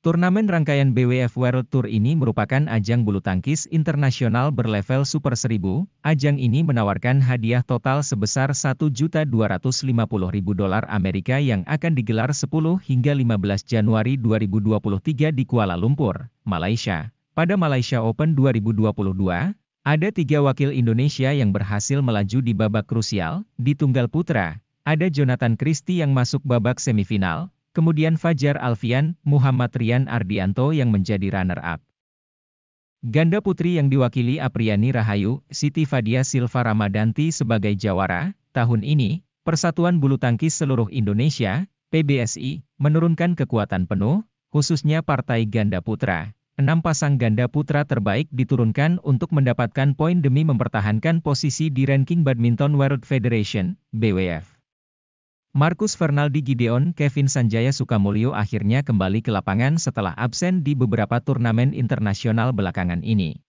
Turnamen rangkaian BWF World Tour ini merupakan ajang bulu tangkis internasional berlevel Super 1000. Ajang ini menawarkan hadiah total sebesar 1.250.000 dolar Amerika yang akan digelar 10 hingga 15 Januari 2023 di Kuala Lumpur, Malaysia. Pada Malaysia Open 2022, ada tiga wakil Indonesia yang berhasil melaju di babak krusial, di Tunggal Putra, ada Jonathan Christie yang masuk babak semifinal, Kemudian Fajar Alfian, Muhammad Rian Ardianto yang menjadi runner-up. Ganda putri yang diwakili Apriani Rahayu, Siti Fadia Silva Ramadanti sebagai jawara, tahun ini, Persatuan Bulu Tangkis Seluruh Indonesia, PBSI, menurunkan kekuatan penuh, khususnya partai ganda putra. Enam pasang ganda putra terbaik diturunkan untuk mendapatkan poin demi mempertahankan posisi di ranking Badminton World Federation, BWF. Markus Fernaldi Gideon Kevin Sanjaya Sukamulyo akhirnya kembali ke lapangan setelah absen di beberapa turnamen internasional belakangan ini.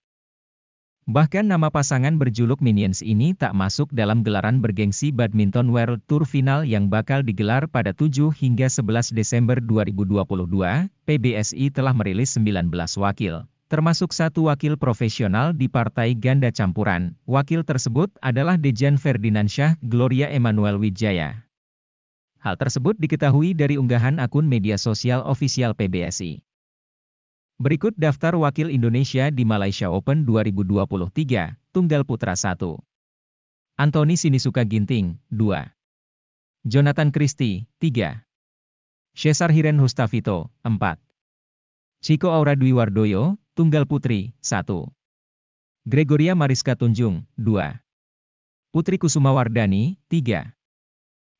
Bahkan nama pasangan berjuluk Minions ini tak masuk dalam gelaran bergengsi Badminton World Tour final yang bakal digelar pada 7 hingga 11 Desember 2022, PBSI telah merilis 19 wakil, termasuk satu wakil profesional di partai ganda campuran. Wakil tersebut adalah Dejan Ferdinand Shah, Gloria Emanuel Wijaya. Hal tersebut diketahui dari unggahan akun media sosial ofisial PBSI. Berikut daftar wakil Indonesia di Malaysia Open 2023, Tunggal Putra 1. Anthony Sinisuka Ginting, 2. Jonathan Christie, 3. Cesar Hiren Hustavito, 4. Chico Aura Dwi Wardoyo, Tunggal Putri, 1. Gregoria Mariska Tunjung, 2. Putri Kusuma Wardani, 3.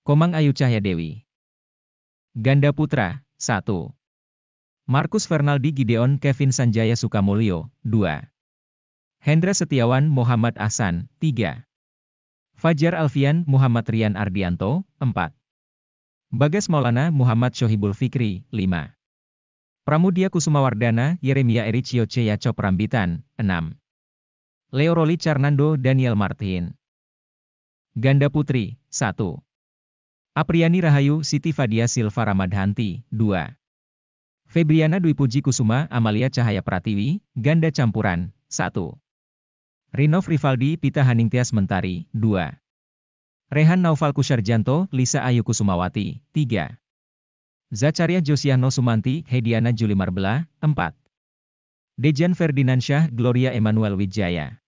Komang Ayu Cahyadewi. Ganda Putra, 1. Markus Fernaldi Gideon Kevin Sanjaya Sukamulyo, 2. Hendra Setiawan Muhammad Ahsan, 3. Fajar Alfian Muhammad Rian Ardianto, 4. Bagas Maulana Muhammad Syohibul Fikri, 5. Pramudia Kusumawardana Yeremia Ericio Ceya Coprambitan, 6. Leoroli Carnando Daniel Martin. Ganda Putri, 1. Apriani Rahayu Siti Fadia Silva Ramadhanti, 2. Febriana Dwi Puji Kusuma Amalia Cahaya Pratiwi, Ganda Campuran, 1. Rinov Rivaldi Pita Haningtias Mentari, 2. Rehan Naufal Kusarjanto, Lisa Ayu Kusumawati, 3. Zakaria Josiano Sumanti, Hediana Juli Marbella, 4. Dejan Ferdinand Syah Gloria Emanuel Wijaya.